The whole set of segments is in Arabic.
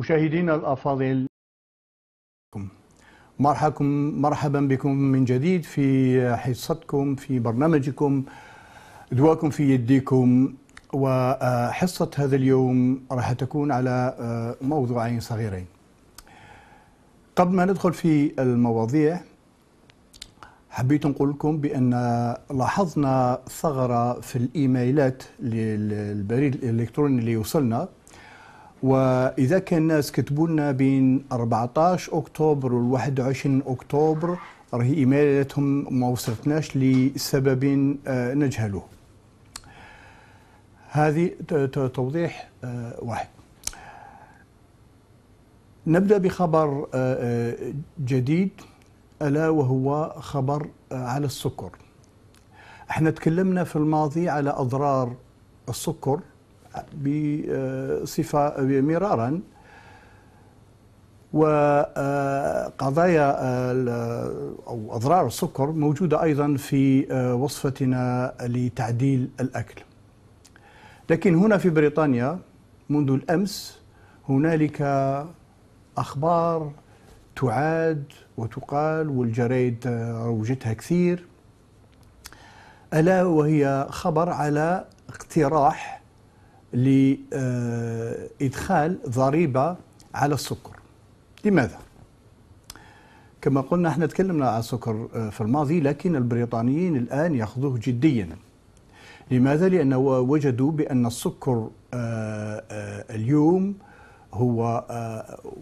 مشاهدينا الافاضل مرحبكم مرحبا بكم من جديد في حصتكم في برنامجكم دواكم في يديكم وحصه هذا اليوم راح تكون على آه، موضوعين صغيرين قبل ما ندخل في المواضيع حبيت نقول لكم بان لاحظنا ثغره في الايميلات للبريد الالكتروني اللي يوصلنا واذا كان الناس كتبوا لنا بين 14 اكتوبر و 21 اكتوبر راهي ايميلاتهم ما وصلتناش لسبب آه، نجهله هذه توضيح آه، واحد نبدا بخبر آه، جديد الا وهو خبر على السكر احنا تكلمنا في الماضي على اضرار السكر بصفة مرارا وقضايا أو أضرار السكر موجودة أيضا في وصفتنا لتعديل الأكل لكن هنا في بريطانيا منذ الأمس هنالك أخبار تعاد وتقال والجرائد روجتها كثير ألا وهي خبر على اقتراح لإدخال ضريبة على السكر لماذا؟ كما قلنا احنا تكلمنا عن السكر آه، في الماضي لكن البريطانيين الآن يأخذوه جديا لماذا؟ لأنه وجدوا بأن السكر آه، آه، اليوم هو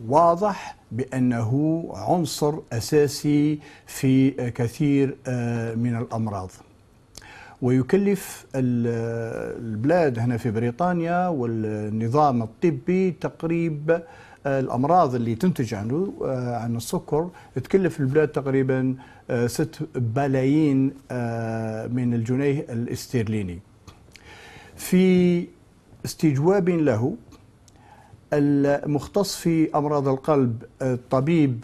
واضح بأنه عنصر أساسي في كثير من الأمراض ويكلف البلاد هنا في بريطانيا والنظام الطبي تقريب آه، الامراض اللي تنتج عنه آه، عن السكر تكلف البلاد تقريبا 6 آه، بلايين من الجنيه الاسترليني في استجواب له المختص في امراض القلب الطبيب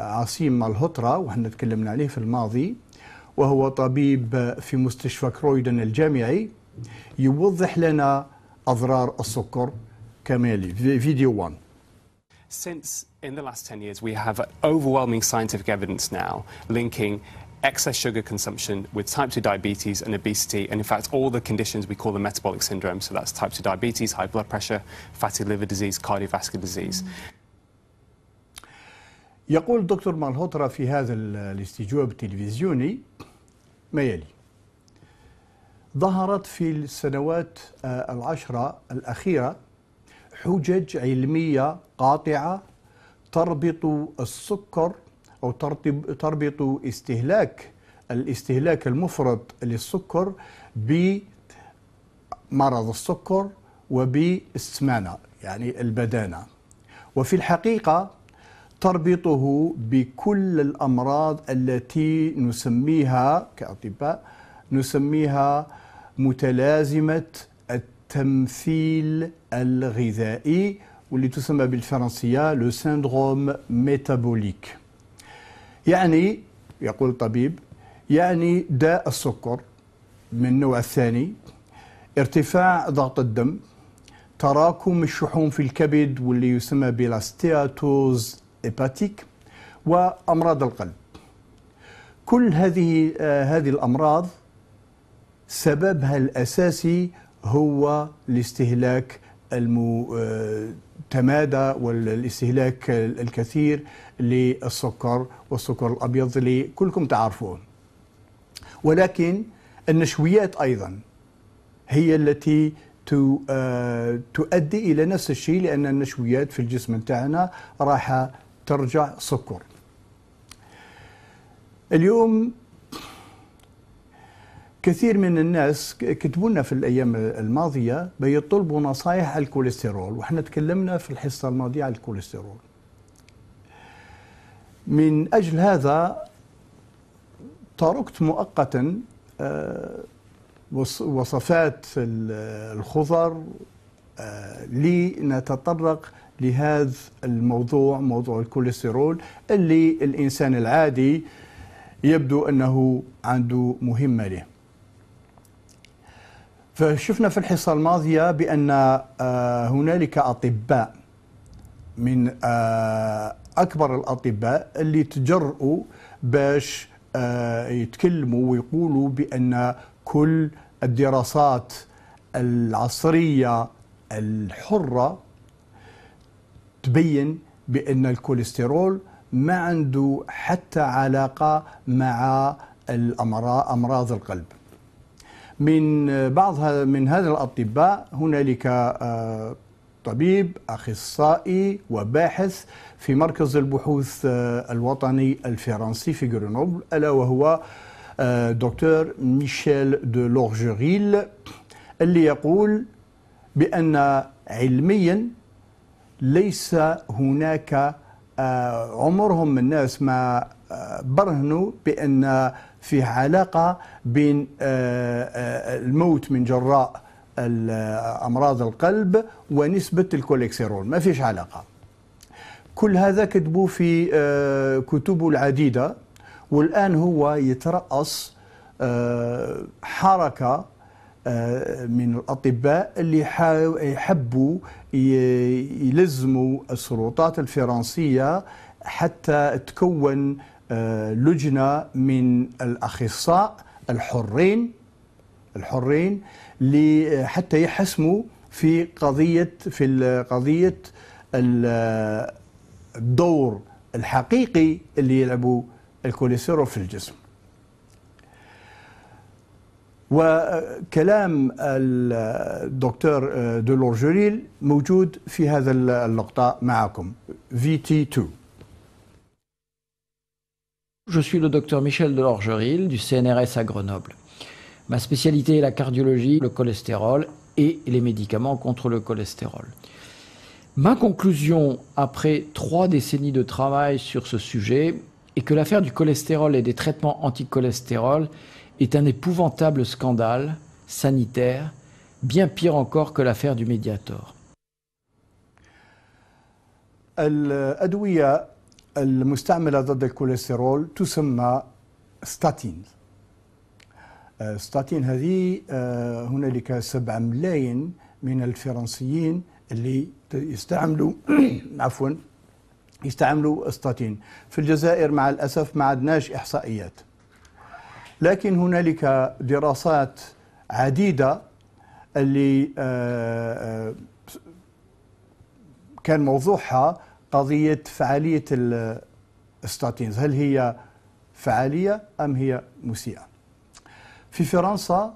عصيم الهطرة وحنا تكلمنا عليه في الماضي وهو طبيب في مستشفى كرويدن الجامعي يوضح لنا أضرار السكر كما يلي فيديو 1 Since in the last 10 years we have overwhelming scientific evidence now linking excess sugar consumption with type 2 diabetes and obesity, and in fact, all the conditions we call the metabolic syndrome. So that's type 2 diabetes, high blood pressure, fatty liver disease, cardiovascular disease. يقول الدكتور مالهوترا في هذا الاستجواب التلفزيوني ما يلي ظهرت في السنوات آه، العشرة الأخيرة حجج علمية قاطعة تربط السكر أو تربط استهلاك الاستهلاك المفرط للسكر بمرض السكر وبالسمانة يعني البدانة وفي الحقيقة تربطه بكل الامراض التي نسميها كاطباء نسميها متلازمه التمثيل الغذائي واللي تسمى بالفرنسيه لو سيندروم ميتابوليك يعني يقول الطبيب يعني داء السكر من النوع الثاني ارتفاع ضغط الدم تراكم الشحوم في الكبد واللي يسمى بلاستياتوز هيباتيك وامراض القلب كل هذه آه، هذه الامراض سببها الاساسي هو الاستهلاك المتمادى آه، والاستهلاك الكثير للسكر والسكر الابيض اللي كلكم تعرفوه ولكن النشويات ايضا هي التي آه، تؤدي الى نفس الشيء لان النشويات في الجسم نتاعنا راح ترجع سكر اليوم كثير من الناس كتبوا لنا في الايام الماضيه بيطلبوا نصائح على الكوليسترول واحنا تكلمنا في الحصه الماضيه على الكوليسترول من اجل هذا تركت مؤقتا آه، وصفات الخضر آه، لنتطرق لهذا الموضوع موضوع الكوليسترول اللي الإنسان العادي يبدو أنه عنده مهمة له فشفنا في الحصة الماضية بأن آه، هنالك أطباء من آه، أكبر الأطباء اللي تجرؤوا باش آه، يتكلموا ويقولوا بأن كل الدراسات العصرية الحرة تبين بأن الكوليسترول ما عنده حتى علاقة مع الأمراض أمراض القلب من بعض من هذا الأطباء هنالك آه، طبيب أخصائي وباحث في مركز البحوث آه، الوطني الفرنسي في غرينوبل ألا وهو آه، دكتور ميشيل دو لورجريل اللي يقول بأن علميا ليس هناك آه، عمرهم الناس ما آه، برهنوا بأن في علاقة بين آه، الموت من جراء أمراض القلب ونسبة الكوليكسيرول ما فيش علاقة كل هذا كتبوا في كتبه العديدة والآن هو يترأس حركة آه، من الاطباء اللي يحبوا يلزموا السلطات الفرنسيه حتى تكون آه، لجنه من الاخصاء الحرين الحرين حتى يحسموا في قضيه في قضيه الدور الحقيقي اللي يلعبوا الكوليسترول في الجسم Euh, euh, docteur موجود في هذا معكم VT2 Je suis le docteur Michel Delorgeril du CNRS à Grenoble. Ma spécialité est la cardiologie, le cholestérol et les médicaments contre le cholestérol. Ma conclusion après trois décennies de travail sur ce sujet est que l'affaire du cholestérol et des traitements anticholestérol cholestérol est un épouvantable scandale sanitaire, bien pire encore que l'affaire du Mediator. الأدوية المستعملة ضد الكوليسترول تسمى ستاتين آه، ستاتين هذه آه، هنالك سبعة ملايين من الفرنسيين اللي يستعملوا عفوا يستعملوا ستاتين في الجزائر مع الأسف ما عدناش إحصائيات لكن هنالك دراسات عديده اللي آه، آه، كان موضوعها قضيه فعاليه الستاتينز هل هي فعاليه ام هي مسيئه في فرنسا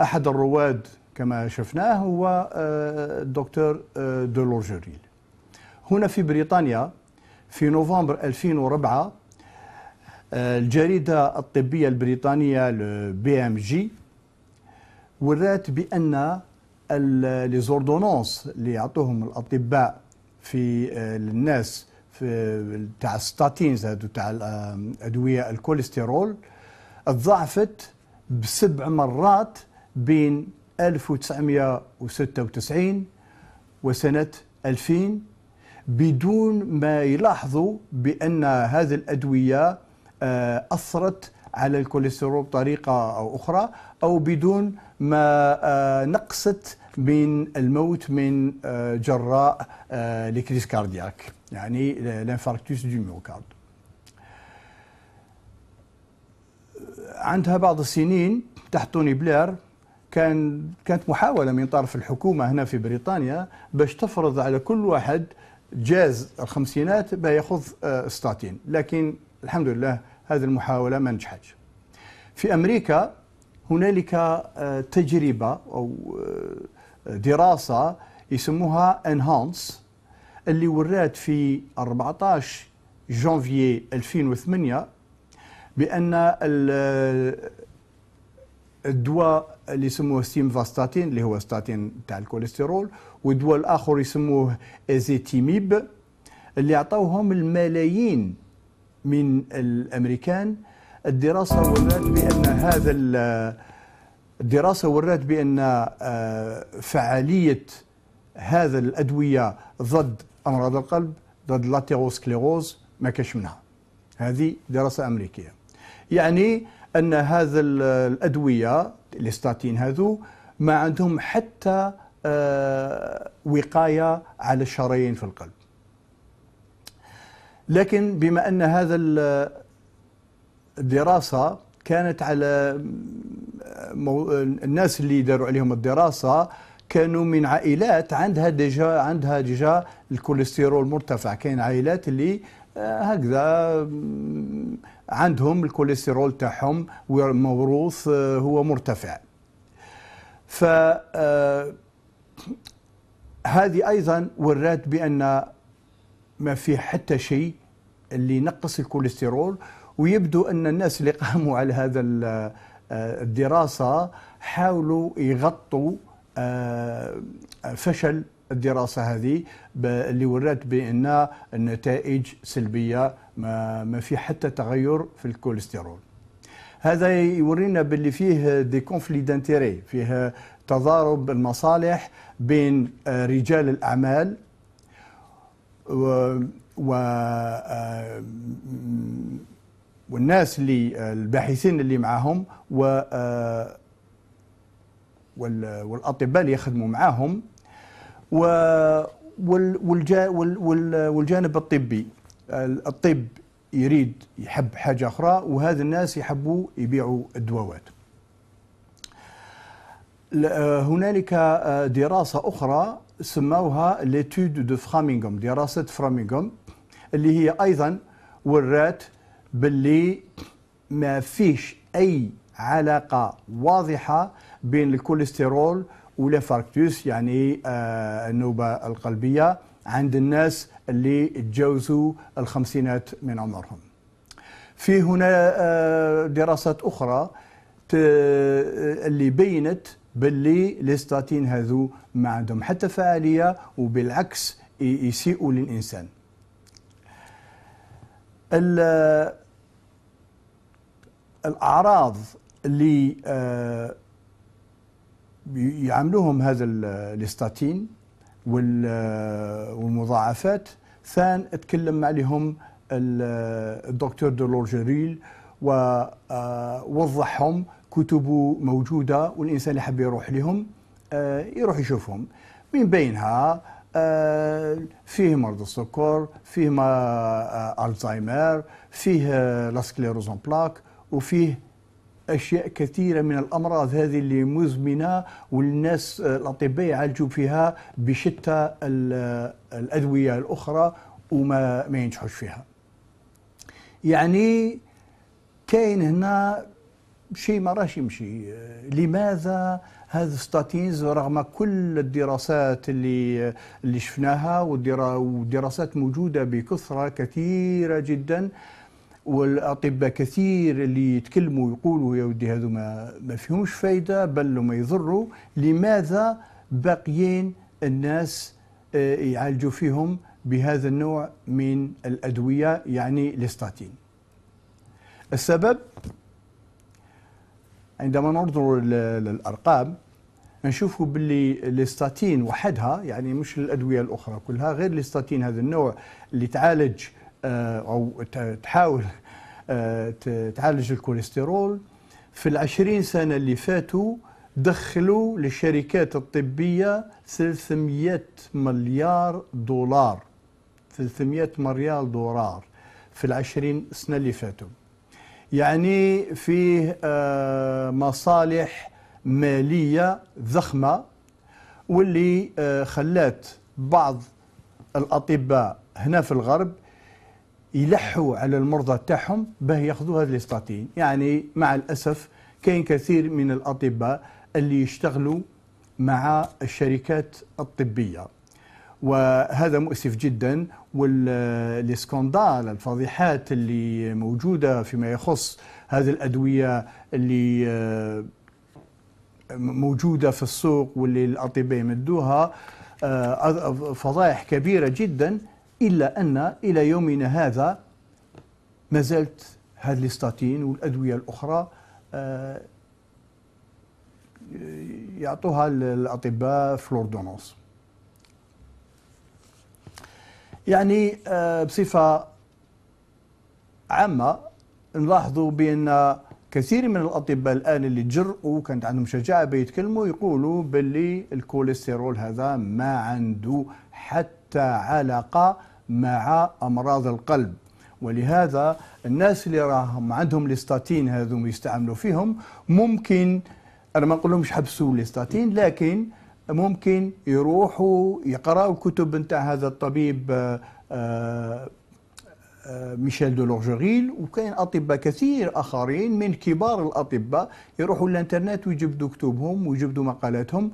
احد الرواد كما شفناه هو آه، الدكتور دولورجوريل هنا في بريطانيا في نوفمبر 2004 آه، الجريدة الطبية البريطانية بي ام جي ورات بأن لي زوردونونس اللي يعطوهم الأطباء في الناس آه، في تاع الستاتينز هذو تاع آه، أدوية الكوليسترول تضاعفت بسبع مرات بين 1996 وسنة 2000 بدون ما يلاحظوا بأن هذه الأدوية آه، أثرت على الكوليسترول بطريقة أو أخرى أو بدون ما آه، نقصت من الموت من آه، جراء الكريس كاردياك يعني الانفاركتوس دو ميوكارد عندها بعض السنين تحت توني بلير كان كانت محاولة من طرف الحكومة هنا في بريطانيا باش تفرض على كل واحد جاز الخمسينات بياخذ ستاتين لكن الحمد لله هذه المحاولة ما نجحتش في أمريكا هنالك آه، تجربة أو آه، دراسة يسموها انهانس اللي ورات في 14 جانفي 2008 بأن آه، الدواء اللي يسموه فاستاتين اللي هو ستاتين تاع الكوليسترول والدواء الآخر يسموه ازيتيميب اللي عطاوهم الملايين من الأمريكان الدراسة ورات بأن هذا الدراسة ورات بأن آه، فعالية هذا الأدوية ضد أمراض القلب ضد لاتيروسكليروز ما كاش منها هذه دراسة أمريكية يعني أن هذا الأدوية الاستاتين هذو ما عندهم حتى آه، وقاية على الشرايين في القلب لكن بما أن هذا الدراسة كانت على مو... الناس اللي داروا عليهم الدراسة كانوا من عائلات عندها ديجا عندها ديجا الكوليسترول مرتفع كاين عائلات اللي آه، هكذا عندهم الكوليسترول تاعهم موروث آه، هو مرتفع ف آه، هذه ايضا ورات بان ما فيه حتى شيء اللي ينقص الكوليسترول ويبدو ان الناس اللي قاموا على هذا آه، الدراسه حاولوا يغطوا آه، فشل الدراسه هذه اللي ورات بان النتائج سلبيه ما في حتى تغير في الكوليسترول هذا يورينا باللي فيه دي كونفلي دانتيري فيه تضارب المصالح بين آه، رجال الاعمال و آه، والناس اللي الباحثين اللي معاهم و آه، والاطباء اللي يخدموا معاهم و والجانب الطبي الطب يريد يحب حاجة أخرى وهذا الناس يحبوا يبيعوا الدواوات آه، هنالك دراسة أخرى سموها ليتود دو فرامينغوم دراسه فرامينغوم اللي هي ايضا ورات باللي ما فيش اي علاقه واضحه بين الكوليسترول والفاركتوس يعني آه، النوبه القلبيه عند الناس اللي تجاوزوا الخمسينات من عمرهم في هنا آه، دراسات اخرى اللي بينت باللي الاستاتين هذو ما عندهم حتى فعاليه وبالعكس يسيئوا للانسان الاعراض اللي آه، يعملوهم هذا الاستاتين والمضاعفات ثان اتكلم عليهم الدكتور جريل ووضحهم آه، كتبه موجوده والانسان اللي حب يروح لهم آه، يروح يشوفهم من بينها آه، فيه مرض السكر فيه آه، الزهايمر فيه لاسكليروزون بلاك وفيه اشياء كثيره من الامراض هذه اللي مزمنه والناس الاطباء يعالجوا فيها بشتى الادويه الاخرى وما ما ينجحوش فيها يعني كاين هنا شيء ما راش يمشي لماذا هذا ستاتينز رغم كل الدراسات اللي اللي شفناها ودراسات موجوده بكثره كثيره جدا والاطباء كثير اللي يتكلموا ويقولوا يا ودي هذو ما, ما فيهمش فايده بل ما يضروا لماذا باقيين الناس آه، يعالجوا فيهم بهذا النوع من الادويه يعني الاستاتين السبب عندما ننظر للارقام نشوفوا باللي الاستاتين وحدها يعني مش الادويه الاخرى كلها غير الاستاتين هذا النوع اللي تعالج آه، او تحاول آه، تعالج الكوليسترول في العشرين سنه اللي فاتوا دخلوا للشركات الطبيه 300 مليار دولار 300 مليار دولار في العشرين سنه اللي فاتوا يعني فيه آه، مصالح مالية ضخمة واللي آه، خلات بعض الأطباء هنا في الغرب يلحوا على المرضى تاعهم باه ياخذوا هذا الاستاتين يعني مع الأسف كاين كثير من الأطباء اللي يشتغلوا مع الشركات الطبية وهذا مؤسف جدا والسكندال الفضيحات اللي موجودة فيما يخص هذه الأدوية اللي آه، موجودة في السوق واللي الأطباء يمدوها آه، فضائح كبيرة جدا إلا أن إلى يومنا هذا ما زالت هذه الاستاتين والأدوية الأخرى آه، يعطوها الأطباء فلوردونوس يعني آه، بصفة عامة نلاحظوا بأن كثير من الأطباء الآن اللي جرؤوا كانت عندهم شجاعة بيتكلموا يقولوا باللي الكوليسترول هذا ما عنده حتى علاقة مع أمراض القلب ولهذا الناس اللي راهم عندهم الاستاتين هذوم يستعملوا فيهم ممكن انا ما نقول لهمش حبسوا الاستاتين لكن ممكن يروحوا يقرأوا كتب نتاع هذا الطبيب آه، آه، آه، ميشيل دو لورجوريل وكاين اطباء كثير اخرين من كبار الاطباء يروحوا للانترنت ويجبدوا كتبهم ويجبدوا مقالاتهم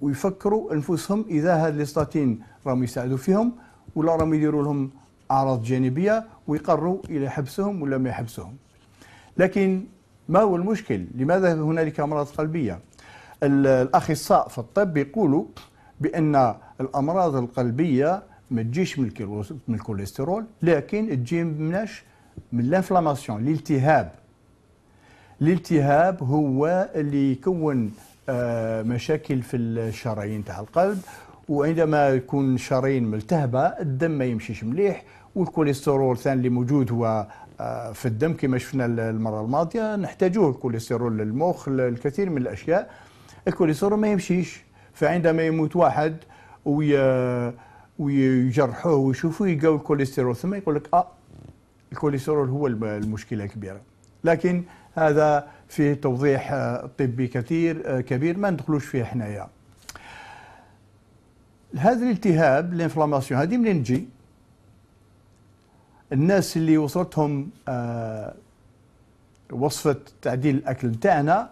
ويفكروا انفسهم اذا هاد الاستاتين راهم يساعدوا فيهم ولا راهم يديروا لهم اعراض جانبيه ويقروا الى حبسهم ولا ما يحبسهم لكن ما هو المشكل لماذا هنالك امراض قلبيه الاخصاء في الطب يقولوا بان الامراض القلبيه ما تجيش من الكوليسترول لكن تجي مناش من الانفلاماسيون الالتهاب الالتهاب هو اللي يكون آه، مشاكل في الشرايين تاع القلب وعندما يكون الشرايين ملتهبه الدم ما يمشيش مليح والكوليسترول ثاني اللي موجود هو آه، في الدم كما شفنا المره الماضيه نحتاجوه الكوليسترول للمخ الكثير من الاشياء الكوليسترول ما يمشيش فعندما يموت واحد وي ويجرحوه ويشوفوه يلقاو الكوليسترول ثم يقول لك اه الكوليسترول هو المشكله الكبيره لكن هذا فيه توضيح آه، طبي كثير آه، كبير ما ندخلوش فيه حنايا هذا الالتهاب الانفلاماسيون هذه منين تجي الناس اللي وصلتهم آه، وصفه تعديل الاكل تاعنا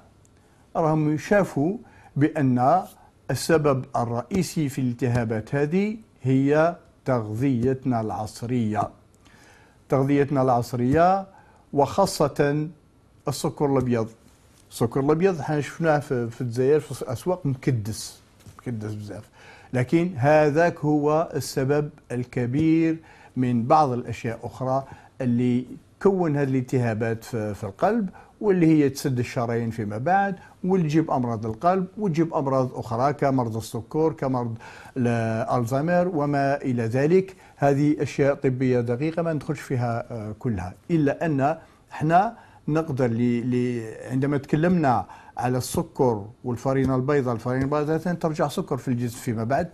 راهم شافوا بأن السبب الرئيسي في الالتهابات هذه هي تغذيتنا العصرية تغذيتنا العصرية وخاصة السكر الأبيض السكر الأبيض حنا شفناه في الجزائر في الأسواق مكدس مكدس بزاف لكن هذاك هو السبب الكبير من بعض الأشياء أخرى اللي كون هذه الالتهابات في القلب واللي هي تسد الشرايين فيما بعد وتجيب امراض القلب وتجيب امراض اخرى كمرض السكر كمرض الزهايمر وما الى ذلك هذه اشياء طبيه دقيقه ما ندخلش فيها آه، كلها الا ان احنا نقدر لي لي عندما تكلمنا على السكر والفرينه البيضاء الفرينه البيضاء ترجع سكر في الجسم فيما بعد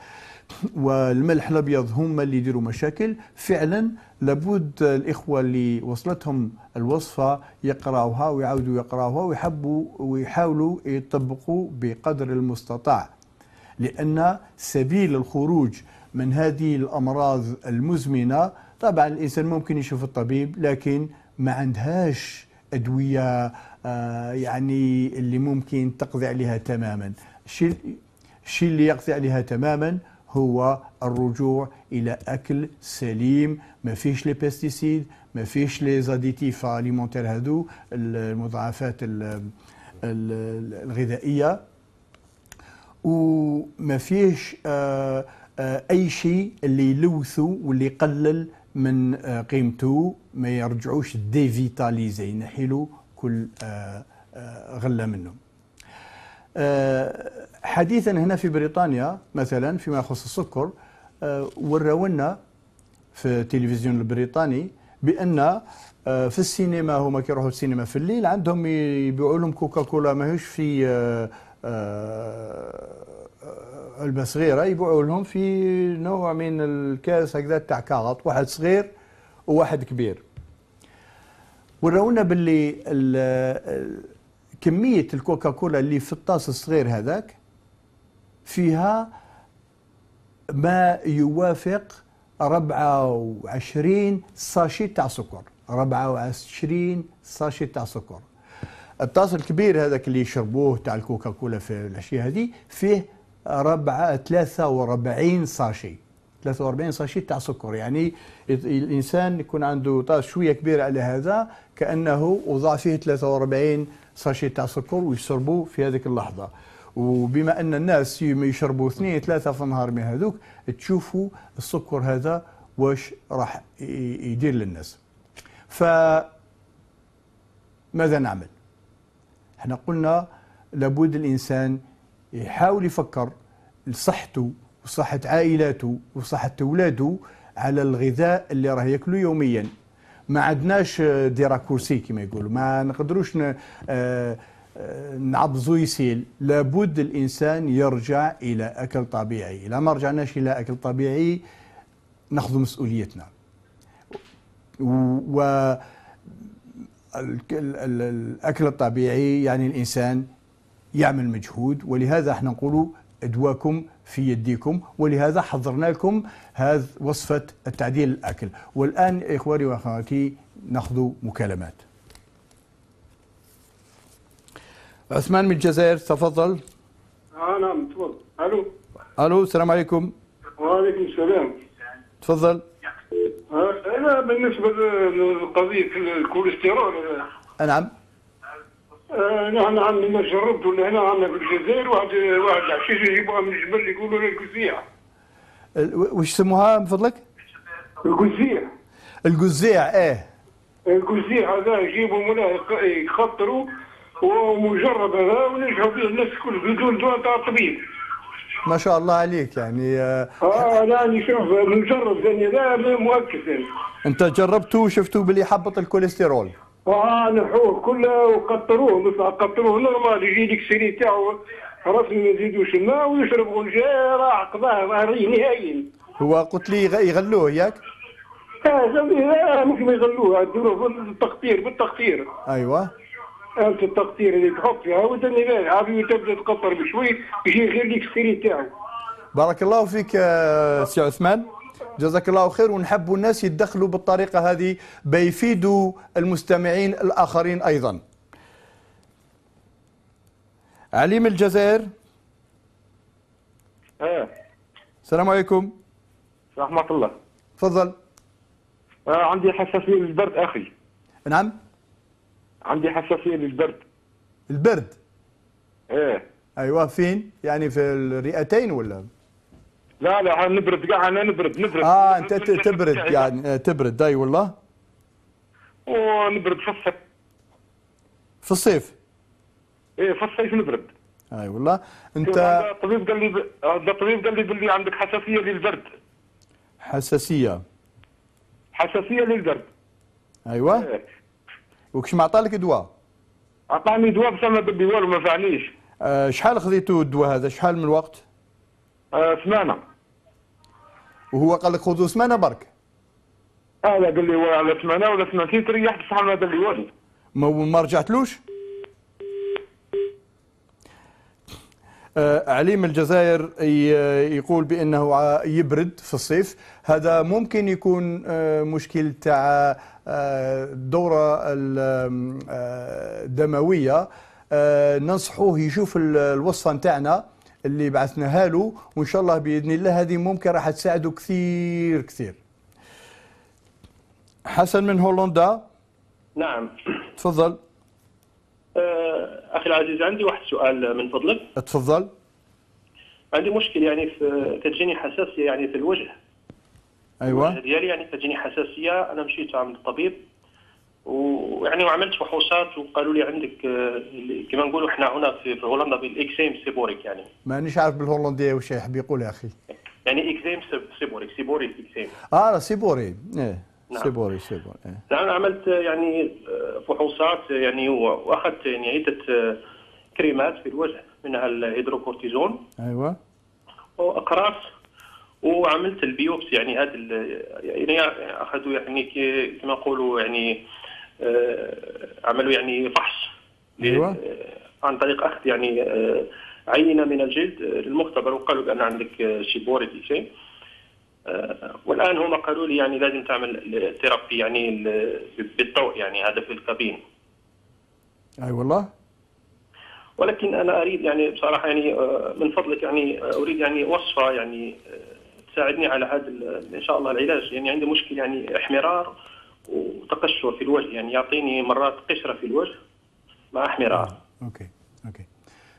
والملح الابيض هما اللي يديروا مشاكل فعلا لابد الاخوه اللي وصلتهم الوصفه يقراوها ويعاودوا يقراوها ويحبوا ويحاولوا يطبقوا بقدر المستطاع لان سبيل الخروج من هذه الامراض المزمنه طبعا الانسان ممكن يشوف الطبيب لكن ما عندهاش ادويه آه، يعني اللي ممكن تقضي عليها تماما الشيء الشيء اللي يقضي عليها تماما هو الرجوع الى اكل سليم ما فيش لي بيستيسيد ما فيش لي زاديتيف اليمونتير هادو المضاعفات الغذائيه وما فيش آه، آه، اي شيء اللي يلوثه واللي يقلل من آه، قيمته ما يرجعوش ديفيتاليزي نحيلو كل غله منهم آه، حديثا هنا في بريطانيا مثلا فيما يخص السكر آه، ورونا في التلفزيون البريطاني بان آه، في السينما هما كيروحوا السينما في الليل عندهم يبيعوا لهم كوكا كولا ماهوش في علبه صغيره يبيعوا لهم في نوع من الكاس هكذا تاع كاغط واحد صغير وواحد كبير ورونا باللي كمية الكوكاكولا اللي في الطاس الصغير هذاك فيها ما يوافق 24 ساشي تاع سكر 24 ساشي تاع سكر الطاس الكبير هذاك اللي يشربوه تاع الكوكاكولا في العشية هذه فيه ربعة 43 ساشي 43 ساشي تاع سكر يعني الانسان يكون عنده طاس شويه كبيره على هذا كانه وضع فيه 43 صاشي تاع سكر ويشربوا في هذيك اللحظه وبما ان الناس يشربوا اثنين ثلاثه في النهار من هذوك تشوفوا السكر هذا واش راح يدير للناس ف ماذا نعمل احنا قلنا لابد الانسان يحاول يفكر لصحته وصحة عائلاته وصحة أولاده على الغذاء اللي راه ياكلو يوميا ما عندناش آه، ديرا كرسي كما يقولوا ما نقدروش آه، آه، نعبزو يسيل لابد الانسان يرجع الى اكل طبيعي اذا ما رجعناش الى اكل طبيعي ناخذ مسؤوليتنا و الاكل الطبيعي يعني الانسان يعمل مجهود ولهذا احنا نقولوا ادواكم في يديكم ولهذا حضرنا لكم هذا وصفة التعديل الأكل والآن إخواني وأخواتي نأخذ مكالمات عثمان من الجزائر تفضل آه نعم تفضل ألو ألو السلام عليكم وعليكم السلام تفضل آه، أنا بالنسبة للقضية الكوليسترول نعم آه، نحن عندنا ولا هنا عندنا في الجزائر واحد واحد العشيش يجيبوها من الجبل يقولوا لها القزيع وش سموها من فضلك؟ القزيع القزيع ايه القزيع هذا يجيبوا مولاه يخطروا ومجرب هذا ونجحوا به الناس كل بدون دواء تاع الطبيب ما شاء الله عليك يعني اه, آه، لا انا شوف مجرب لا مؤكد انت جربته وشفته باللي يحبط الكوليسترول ونحوه كله وقطروه مثل قطروه نورمال يجي لك الشري تاعو رسمي ما يزيدوش الماء ويشرب غنجا راح قضاه ظهري نهائيا هو قلت لي يغلوه ياك؟ اه ممكن يغلوه يديروه بالتقطير بالتقطير ايوه انت آه، التقطير اللي تحط فيها وتني عافيه تبدا تقطر بشوي يجي غير ليك السيري تاعو بارك الله فيك آه، سي عثمان جزاك الله خير ونحب الناس يتدخلوا بالطريقة هذه بيفيدوا المستمعين الآخرين أيضا علي من الجزائر ايه السلام عليكم رحمة الله تفضل آه عندي حساسية للبرد أخي نعم عندي حساسية للبرد البرد ايه ايوه فين يعني في الرئتين ولا لا لا نبرد قاع انا نبرد نبرد اه انت تبرد يعني آه، تبرد اي والله ونبرد في الصيف في الصيف ايه في الصيف نبرد اي والله انت الطبيب قال لي الطبيب قال لي باللي عندك حساسيه للبرد حساسيه حساسيه للبرد ايوه إيه. وكش ما عطالك دواء عطاني دواء بس ما بدي والو ما فعنيش آه شحال خذيتوا الدواء هذا شحال من الوقت آه، سمانه وهو قال لك خذوا سمانه برك اه لا قال لي على سمانه ولا سمانتين تريحت بصح ما قال لي والو ما ما رجعتلوش آه، علي من الجزائر يقول بانه يبرد في الصيف هذا ممكن يكون آه، مشكل تاع الدوره الدمويه ننصحوه يشوف الوصفه نتاعنا اللي بعثناها له وان شاء الله باذن الله هذه ممكن راح تساعده كثير كثير حسن من هولندا نعم تفضل أه، اخي العزيز عندي واحد سؤال من فضلك تفضل عندي مشكل يعني في تجيني حساسيه يعني في الوجه ايوه الوجه ديالي يعني تجيني حساسيه انا مشيت عند الطبيب ويعني وعملت فحوصات وقالوا لي عندك آه، كما نقولوا احنا هنا في هولندا بالاكسيم سيبوريك يعني مانيش عارف بالهولنديه واش يحب يقول يا اخي يعني اكسيم سيبوريك سيبوريك اكسيم اه سيبوري ايه نعم. سيبوري سيبوري ايه. نعم عملت آه، يعني فحوصات آه، يعني واخذت يعني عده كريمات في الوجه منها الهيدروكورتيزون ايوه واقراص وعملت البيوبس يعني هذا يعني اخذوا يعني كما نقولوا يعني آه، عملوا يعني فحص ايوه آه، عن طريق اخذ يعني آه، عينه من الجلد للمختبر وقالوا بان عندك دي شيء والان هما قالوا لي يعني لازم تعمل ثيرابي يعني بالضوء يعني هذا في الكابين اي أيوة والله ولكن انا اريد يعني بصراحه يعني من فضلك يعني اريد يعني وصفه يعني تساعدني على هذا ان شاء الله العلاج يعني عندي مشكل يعني احمرار تقشر في الوجه يعني يعطيني مرات قشره في الوجه مع احمرار اوكي اوكي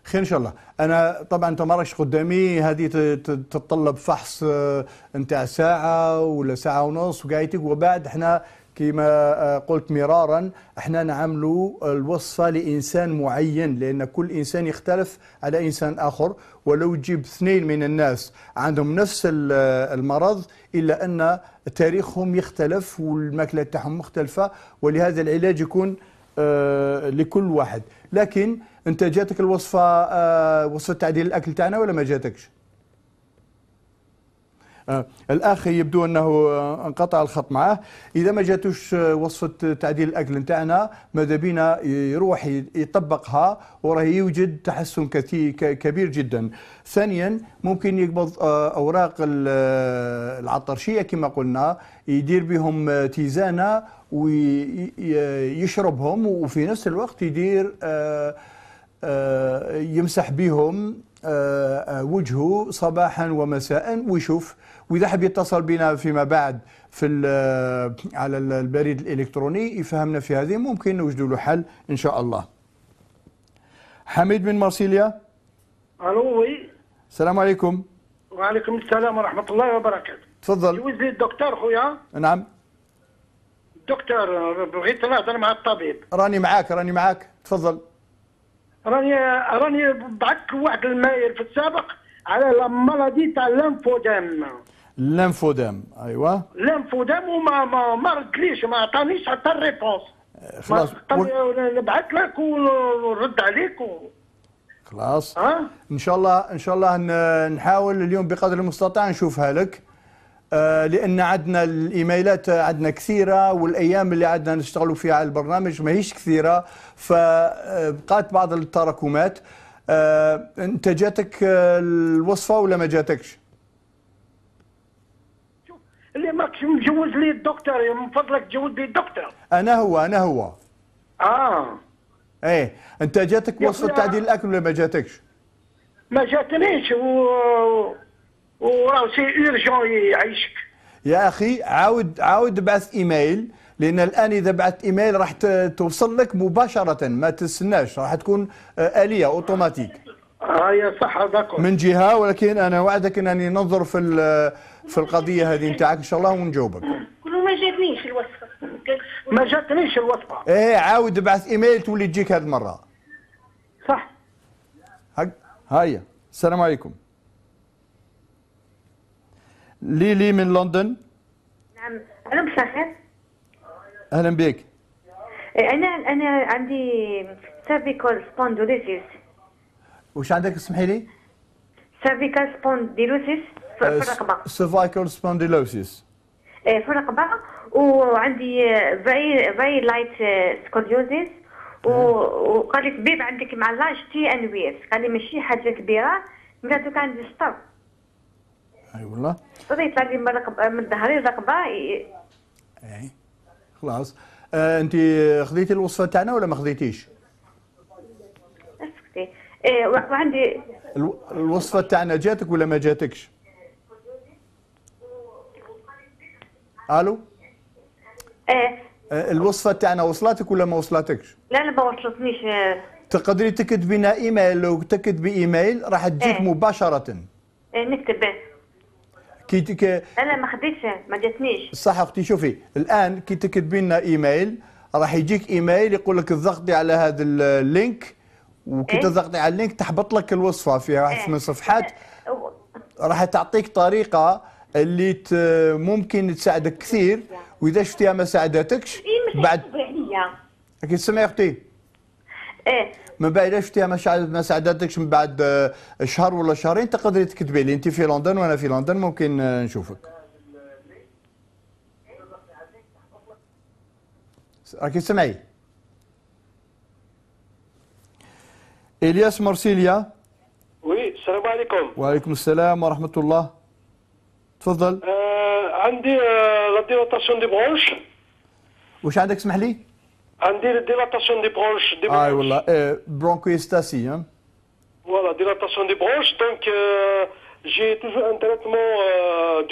خير ان شاء الله انا طبعا تمارش قدامي هذه تتطلب فحص آه، نتاع ساعه ولا ساعه ونص وقايتك وبعد احنا كما آه، قلت مرارا احنا نعملوا الوصفه لانسان معين لان كل انسان يختلف على انسان اخر ولو تجيب اثنين من الناس عندهم نفس المرض إلا أن تاريخهم يختلف والماكلة تاعهم مختلفة ولهذا العلاج يكون آه، لكل واحد لكن أنت جاتك الوصفة آه، وصفة تعديل الأكل تاعنا ولا ما جاتكش؟ آه، الاخ يبدو انه آه، انقطع الخط معه اذا ما جاتوش آه، وصفه تعديل الاكل نتاعنا ماذا بينا يروح يطبقها وراه يوجد تحسن كثير كبير جدا ثانيا ممكن يقبض اوراق العطرشيه كما قلنا يدير بهم تيزانه ويشربهم وفي نفس الوقت يدير يمسح بهم وجهه صباحا ومساء ويشوف واذا حب يتصل بنا فيما بعد في على البريد الالكتروني يفهمنا في هذه ممكن نوجد له حل ان شاء الله حميد من مارسيليا الو وي السلام عليكم وعليكم السلام ورحمه الله وبركاته تفضل يوزي الدكتور خويا نعم دكتور بغيت نهضر مع الطبيب راني معاك راني معاك تفضل راني راني بعثت واحد المايل في السابق على المرضي تاع الليمفوديم لنفودام ايوا لنفودام وما ما, ما ردليش ما عطانيش حتى الريبونس خلاص نبعث لك ونرد عليك و... خلاص أه؟ ان شاء الله ان شاء الله نحاول اليوم بقدر المستطاع نشوفها لك آه لان عندنا الايميلات آه، عندنا كثيره والايام اللي عندنا نشتغلوا فيها على البرنامج ماهيش كثيره فبقات آه، بعض التراكمات آه انت جاتك آه، الوصفه ولا ما جاتكش؟ ماكش مجوز لي الدكتور من فضلك تجوز لي الدكتور انا هو انا هو اه ايه انت جاتك وصفه تعديل الاكل ولا ما جاتكش؟ ما جاتنيش و وراه سي اورجون يعيشك يا اخي عاود عاود بعث ايميل لان الان اذا بعثت ايميل راح توصل لك مباشره ما تستناش راح تكون آه، اليه اوتوماتيك اه يا صح من جهه ولكن انا وعدك انني ننظر في في القضيه هذه نتاعك ان شاء الله ونجاوبك ما جاتنيش الوصفه ما جاتنيش الوصفه ايه عاود ابعث ايميل تولي تجيك هذه المره صح هك هيا السلام عليكم ليلي من لندن نعم انا بخير اهلا بك إيه، انا انا عندي سيرفيكال سبوندوليسيس وش عندك اسمحي لي سيرفيكال سبوندوليسيس في الرقبه أه، سيرفايكال سبونديلوسيس ايه في الرقبه وعندي فاي فاي لايت سكوليوزيس وقال لي طبيب عندك مع لاج تي انوير قال لي ماشي حاجه كبيره بعد كان عندي الشطر اي والله بدا يطلع لي من ظهري الرقبه اي خلاص آه انت خذيتي الوصفه تاعنا ولا ما خذيتيش؟ اسكتي إيه وعندي الوصفه تاعنا جاتك ولا ما جاتكش؟ الو إيه. ايه الوصفه تاعنا وصلتك ولا ما وصلتكش لا لا ما وصلتنيش تقدري تكتبي لنا ايميل لو تكتبي ايميل راح تجيك إيه؟ مباشره ايه نكتب كي تك... انا ما خديتش ما جاتنيش صح اختي شوفي الان كي تكتبي لنا ايميل راح يجيك ايميل يقول لك ضغطي على هذا اللينك وكي إيه؟ تضغطي على اللينك تحبط لك الوصفه في واحد إيه؟ من صفحات راح تعطيك طريقه اللي ممكن تساعدك كثير واذا شفتيها ما ساعدتكش إيه، بعد اكيد سمعي اختي ايه من بعد اذا شفتيها ما, ما ساعدتكش من بعد آه، شهر ولا شهرين تقدري تكتبي لي انت في لندن وانا في لندن ممكن آه، نشوفك راكي تسمعي الياس مرسيليا وي السلام عليكم وعليكم السلام ورحمه الله تفضل آه عندي آه ديلاتاسيون دي برونش واش عندك اسمح لي؟ عندي ديلاتاسيون دي برونش دي آه، برونش اي والله آه برونكويستاسي ها آه. فوالا ديلاتاسيون دي برونش donc آه j'ai toujours un traitement euh,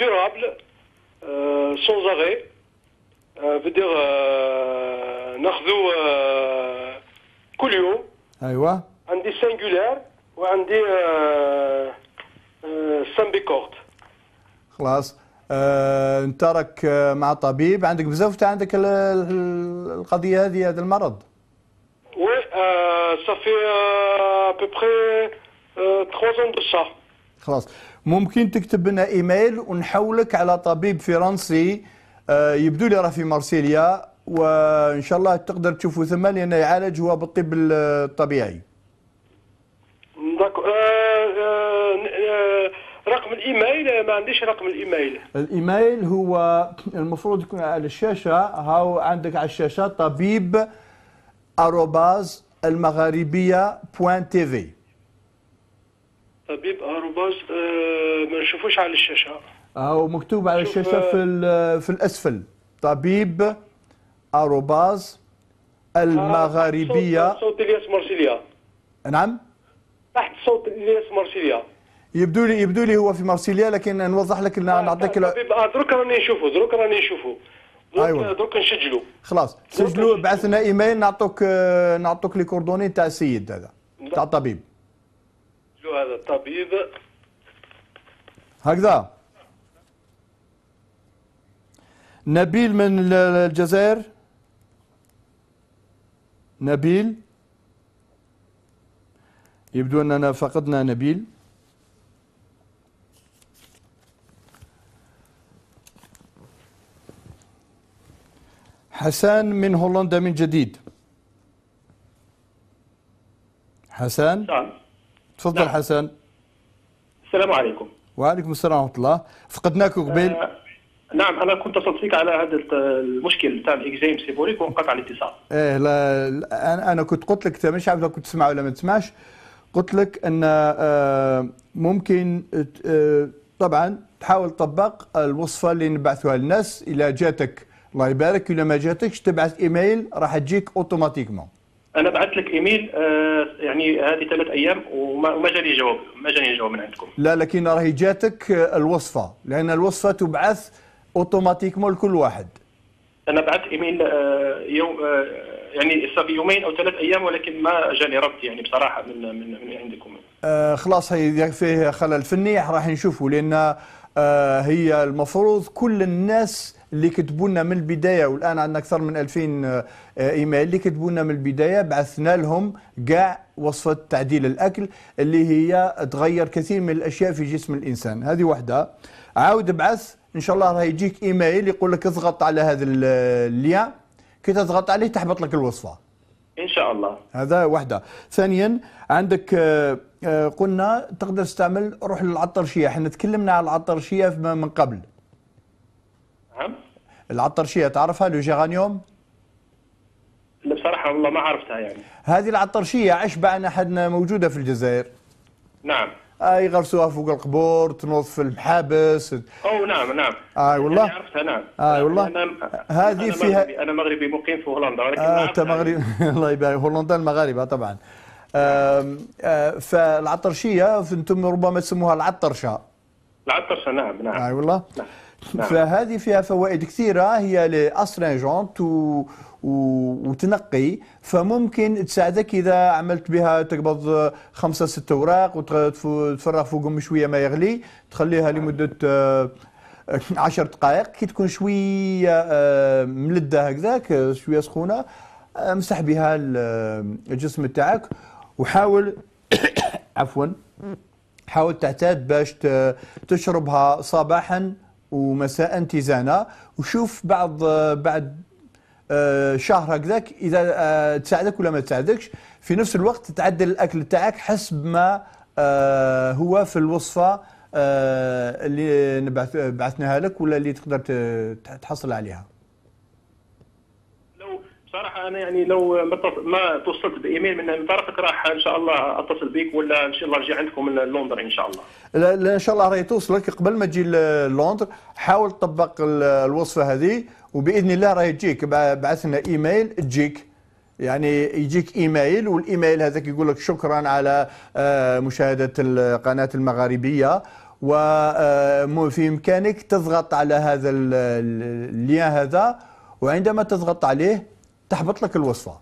durable, euh, sans arrêt. Euh, veut dire, euh, ناخذو euh, كل يوم. ايوه. عندي سنجولار وعندي سامبيكورد. خلاص آه، نترك آه، مع طبيب عندك بزاف تاع عندك القضيه هذه هذا المرض وي صافي بوبخي 3 de ça خلاص ممكن تكتب لنا ايميل ونحولك على طبيب فرنسي آه، يبدو لي راه في مارسيليا وان شاء الله تقدر تشوفه ثم لانه يعالج هو بالطب الطبيعي داكو رقم الايميل ما عنديش رقم الايميل الايميل هو المفروض يكون على الشاشه هاو عندك على الشاشه طبيب اروباز المغاربيه بوان تي في طبيب اروباز آه، ما نشوفوش على الشاشه هاو مكتوب على الشاشه آه، في في الاسفل طبيب اروباز المغاربيه صوت الياس مرسيليا نعم تحت صوت الياس مرسيليا يبدو لي يبدو لي هو في مارسيليا لكن نوضح لك طيب، نعطيك طيب، طيب، آه، دروك راني نشوفه دروك راني نشوفه ايوا دروك أيوة. آه، نسجلوا خلاص سجلوا بعث لنا ايميل نعطوك آه، نعطوك لي كوردوني تاع السيد هذا تاع الطبيب هذا الطبيب هكذا نبيل من الجزائر نبيل يبدو اننا فقدنا نبيل حسان من هولندا من جديد حسان نعم تفضل نعم. حسان السلام عليكم وعليكم السلام ورحمه الله فقدناك قبيل آه نعم انا كنت اتصلت فيك على هذا المشكل تاع الاكزيم سيبوريك وانقطع الاتصال ايه لا انا كنت قلت لك مش عارف كنت تسمع ولا ما تسمعش قلت لك ان آه، ممكن آه، طبعا تحاول تطبق الوصفه اللي نبعثوها للناس الى جاتك الله يبارك لما جاتكش تبعث ايميل راح تجيك اوتوماتيكمون انا بعثت لك ايميل آه يعني هذه ثلاث ايام وما جاني جواب ما جاني جواب من عندكم لا لكن راهي جاتك آه، الوصفه لان الوصفه تبعث اوتوماتيكمون لكل واحد انا بعثت ايميل آه يوم آه يعني صافي يومين او ثلاث ايام ولكن ما جاني رد يعني بصراحه من من, من عندكم آه خلاص هي فيه خلل فني راح نشوفه لان آه هي المفروض كل الناس اللي كتبوا لنا من البدايه والان عندنا اكثر من 2000 آه، ايميل اللي كتبوا لنا من البدايه بعثنا لهم كاع وصفه تعديل الاكل اللي هي تغير كثير من الاشياء في جسم الانسان هذه وحده عاود بعث ان شاء الله راه يجيك ايميل يقول لك اضغط على هذا اللين كي تضغط عليه تحبط لك الوصفه ان شاء الله هذا وحده ثانيا عندك آه، آه، قلنا تقدر تستعمل روح للعطرشيه احنا تكلمنا على العطرشيه من قبل نعم العطرشيه تعرفها لو جيرانيوم؟ بصراحه والله ما عرفتها يعني هذه العطرشيه عشبه انا حدنا موجوده في الجزائر نعم آه يغرسوها فوق القبور تنوض في المحابس او نعم نعم اي آه والله يعني عرفتها نعم اي آه والله هذه فيها مغربي انا مغربي مقيم في هولندا ولكن آه انت مغربي الله يبارك هولندا المغاربه طبعا آه آه فالعطرشيه انتم ربما تسموها العطرشه العطرشه نعم نعم اي آه، والله نعم. نعم. فهذه فيها فوائد كثيره هي لاسرنجونت و... وتنقي فممكن تساعدك اذا عملت بها تقبض خمسه ستة اوراق وتفرغ فوقهم شويه ما يغلي تخليها لمده آه، عشر دقائق كي تكون شويه آه، ملده هكذاك شويه سخونه آه، امسح بها الجسم تاعك وحاول عفوا حاول تعتاد باش تشربها صباحا ومساء تيزانا وشوف بعض بعد آه، شهر هكذاك اذا آه، تساعدك ولا ما تساعدكش في نفس الوقت تعدل الاكل تاعك حسب ما آه، هو في الوصفه اللي بعثناها لك ولا اللي تقدر تحصل عليها صراحه انا يعني لو ما توصلت بايميل من طرفك راح ان شاء الله اتصل بك ولا ان شاء الله نجي عندكم من لندن ان شاء الله لا, ان شاء الله راهي توصلك قبل ما تجي لندن حاول تطبق الوصفه هذه وباذن الله راهي تجيك بعث لنا ايميل تجيك يعني يجيك ايميل والايميل هذاك يقول لك شكرا على آه، مشاهده القناه المغاربيه وفي آه، امكانك تضغط على هذا اللين هذا وعندما تضغط عليه تحبط لك الوصفه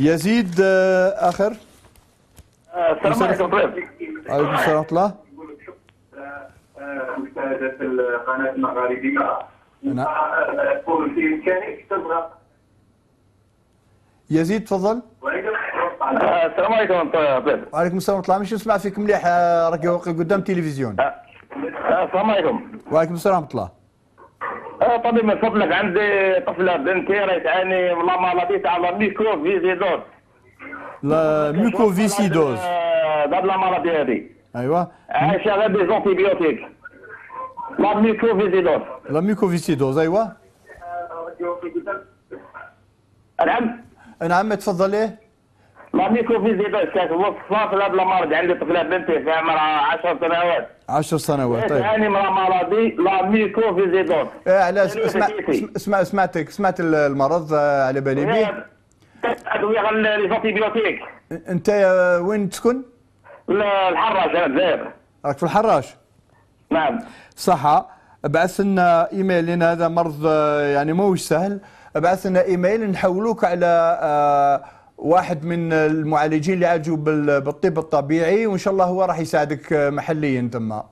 يزيد آه، اخر السلام عليكم طيب عليكم السلام ورحمه الله مشاهده القناه المغاربيه نعم في بامكانك تبغى يزيد تفضل السلام عليكم طيب وعليكم السلام ورحمه الله مش نسمع فيك مليح آه، راك قدام التلفزيون آه، السلام عليكم وعليكم السلام ورحمه الله أه، طبيب من فضلك عندي طفله بنتي راهي تعاني لا مالادي أيوة. تاع لا ميكرو فيزيدوز لا ميكرو فيسيدوز هذا لا مالادي هذه ايوا عايشه غير دي زونتيبيوتيك لا ميكرو فيزيدوز لا ميكرو فيزيدوز ايوا نعم نعم تفضلي إيه؟ لا ميكروفيزيباس كانت موظفه في بلا مرض عندي طفله بنتي في عمرها 10 سنوات 10 سنوات طيب يعني مرض مرضي لا ميكروفيزيدون ايه علاش يعني اسمع اسمع سمعتك سمعت المرض آه، على بالي بيه ادويه الانتيبيوتيك انت آه، وين تسكن؟ الحراش الجزائر راك في الحراش نعم صحة بعث لنا ايميل لان هذا مرض آه، يعني ماهوش سهل بعث لنا ايميل نحولوك على آه واحد من المعالجين اللي اجوا بالطب الطبيعي وان شاء الله هو راح يساعدك محليا تما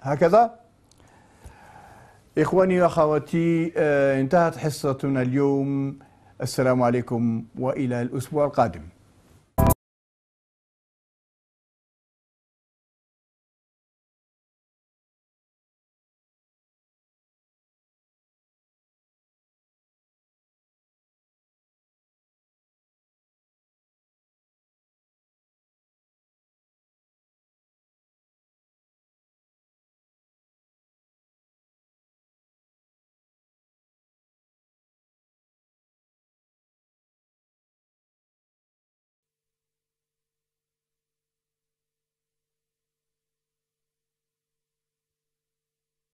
هكذا اخواني واخواتي آه، انتهت حصتنا اليوم السلام عليكم والى الاسبوع القادم